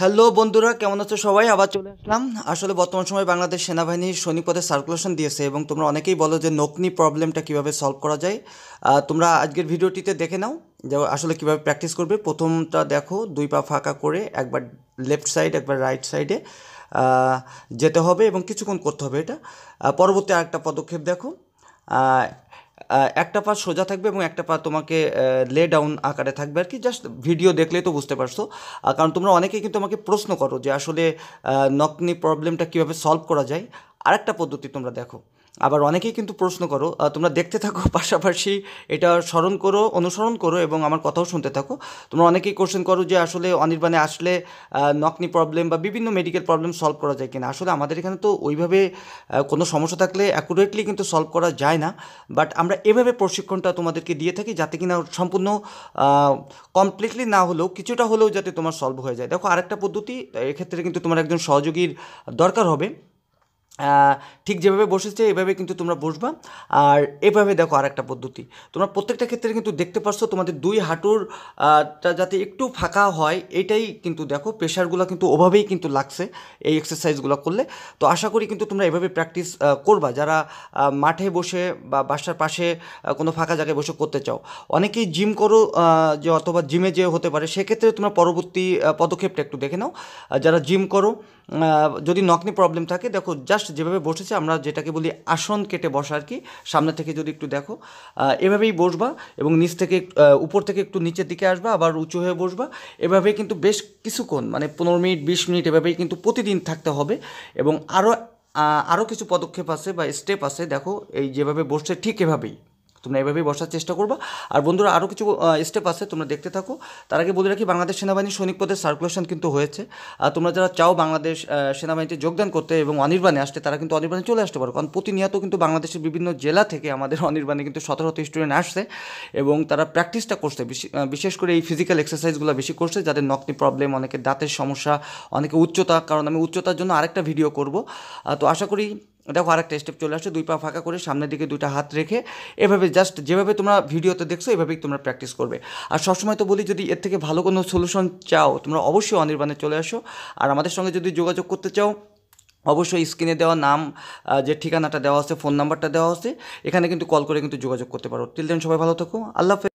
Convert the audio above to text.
hello বন্ধুরা কেমন আছো সবাই আবার চলে আসলাম আসলে বর্তমান সময় বাংলাদেশ সেনাবাহিনী সৈনিকপদে সার্কুলেশন দিয়েছে এবং তোমরা অনেকেই বলো যে নকনি প্রবলেমটা কিভাবে সলভ করা যায় তোমরা আজকের ভিডিওটিতে দেখে নাও যে আসলে কিভাবে প্র্যাকটিস করবে প্রথমটা দেখো দুই পা ফাঁকা করে একবার লেফট সাইড একবার রাইট সাইডে যেতে হবে এবং কিছুক্ষণ করতে হবে এটা পরবর্তী আরেকটা পদক্ষেপ দেখো একটা পা সোজা থাকবে এবং একটা পা তোমাকে লে ডাউন আকারে থাকবে আর কি জাস্ট ভিডিও দেখলে তো বুঝতে পারছো কারণ তোমরা অনেকেই কিন্তু আমাকে প্রশ্ন করো যে আসলে নকনি প্রবলেমটা কীভাবে সলভ করা যায় আরেকটা পদ্ধতি তোমরা দেখো আবার অনেকেই কিন্তু প্রশ্ন করো তোমরা দেখতে থাকো পাশাপাশি এটা স্মরণ করো অনুসরণ করো এবং আমার কথাও শুনতে থাকো তোমরা অনেকেই কোশ্চেন করো যে আসলে অনির্বাণে আসলে নকনি প্রবলেম বা বিভিন্ন মেডিকেল প্রবলেম সলভ করা যায় কিনা আসলে আমাদের এখানে তো ওইভাবে কোনো সমস্যা থাকলে অ্যাকুরেটলি কিন্তু সলভ করা যায় না বাট আমরা এভাবে প্রশিক্ষণটা তোমাদেরকে দিয়ে থাকি যাতে কিনা সম্পূর্ণ কমপ্লিটলি না হলেও কিছুটা হলেও যাতে তোমার সলভ হয়ে যায় দেখো আরেকটা পদ্ধতি এক্ষেত্রে কিন্তু তোমার একজন সহযোগীর দরকার হবে ঠিক যেভাবে বসেছে এভাবে কিন্তু তোমরা বসবা আর এভাবে দেখো আর একটা পদ্ধতি তোমরা প্রত্যেকটা ক্ষেত্রে কিন্তু দেখতে পাচ্ছ তোমাদের দুই হাঁটুর যাতে একটু ফাঁকা হয় এটাই কিন্তু দেখো প্রেশারগুলো কিন্তু ওভাবেই কিন্তু লাগছে এই এক্সারসাইজগুলো করলে তো আশা করি কিন্তু তোমরা এভাবে প্র্যাকটিস করবা যারা মাঠে বসে বা বাসার পাশে কোনো ফাঁকা জায়গায় বসে করতে চাও অনেকেই জিম করো যে অথবা জিমে যে হতে পারে সেক্ষেত্রে তোমরা পরবর্তী পদক্ষেপটা একটু দেখে নাও যারা জিম করো যদি নকনি প্রবলেম থাকে দেখো জাস্ট জাস্ট যেভাবে বসেছে আমরা যেটাকে বলি আসন কেটে বসা আর কি সামনে থেকে যদি একটু দেখো এভাবেই বসবা এবং নিচ থেকে উপর থেকে একটু নিচের দিকে আসবা আবার উঁচু হয়ে বসবা এভাবে কিন্তু বেশ কিছুক্ষণ মানে পনেরো মিনিট বিশ মিনিট এভাবেই কিন্তু প্রতিদিন থাকতে হবে এবং আরও আরও কিছু পদক্ষেপ আছে বা স্টেপ আছে দেখো এই যেভাবে বসছে ঠিক এভাবেই তোমরা এভাবেই বসার চেষ্টা করবো আর বন্ধুরা আরও কিছু স্টেপ আছে তোমরা দেখতে থাকো তার আগে বলে রাখি বাংলাদেশ সেনাবাহিনী সৈনিক পদের সার্কুলেশন কিন্তু হয়েছে আর তোমরা যারা চাও বাংলাদেশ সেনাবাহিনীতে যোগদান করতে এবং অনির্বাণে আসতে তারা কিন্তু অনির্বাণে চলে আসতে পারো কারণ প্রতিনিয়ত কিন্তু বাংলাদেশের বিভিন্ন জেলা থেকে আমাদের অনির্বাণে কিন্তু শত স্টুডেন্ট আসছে এবং তারা প্র্যাকটিসটা করছে বিশেষ করে এই ফিজিক্যাল এক্সারসাইজগুলো বেশি করছে যাদের নকনি প্রবলেম অনেকে দাঁতের সমস্যা অনেকে উচ্চতা কারণ আমি উচ্চতার জন্য আরেকটা ভিডিও করব তো আশা করি দেখো আরেকটা স্টেপ চলে আসছে দুই পা ফাঁকা করে সামনের দিকে দুইটা হাত রেখে এভাবে জাস্ট যেভাবে তোমরা ভিডিওতে দেখছো এভাবেই তোমরা প্র্যাকটিস করবে আর সবসময় তো বলি যদি এর থেকে ভালো কোনো সলিউশন চাও তোমরা অবশ্যই অনির্বাণে চলে আসো আর আমাদের সঙ্গে যদি যোগাযোগ করতে চাও অবশ্যই স্ক্রিনে দেওয়া নাম যে ঠিকানাটা দেওয়া আছে ফোন নাম্বারটা দেওয়া আছে এখানে কিন্তু কল করে কিন্তু যোগাযোগ করতে পারো তিল দেন সবাই ভালো থাকো আল্লাহ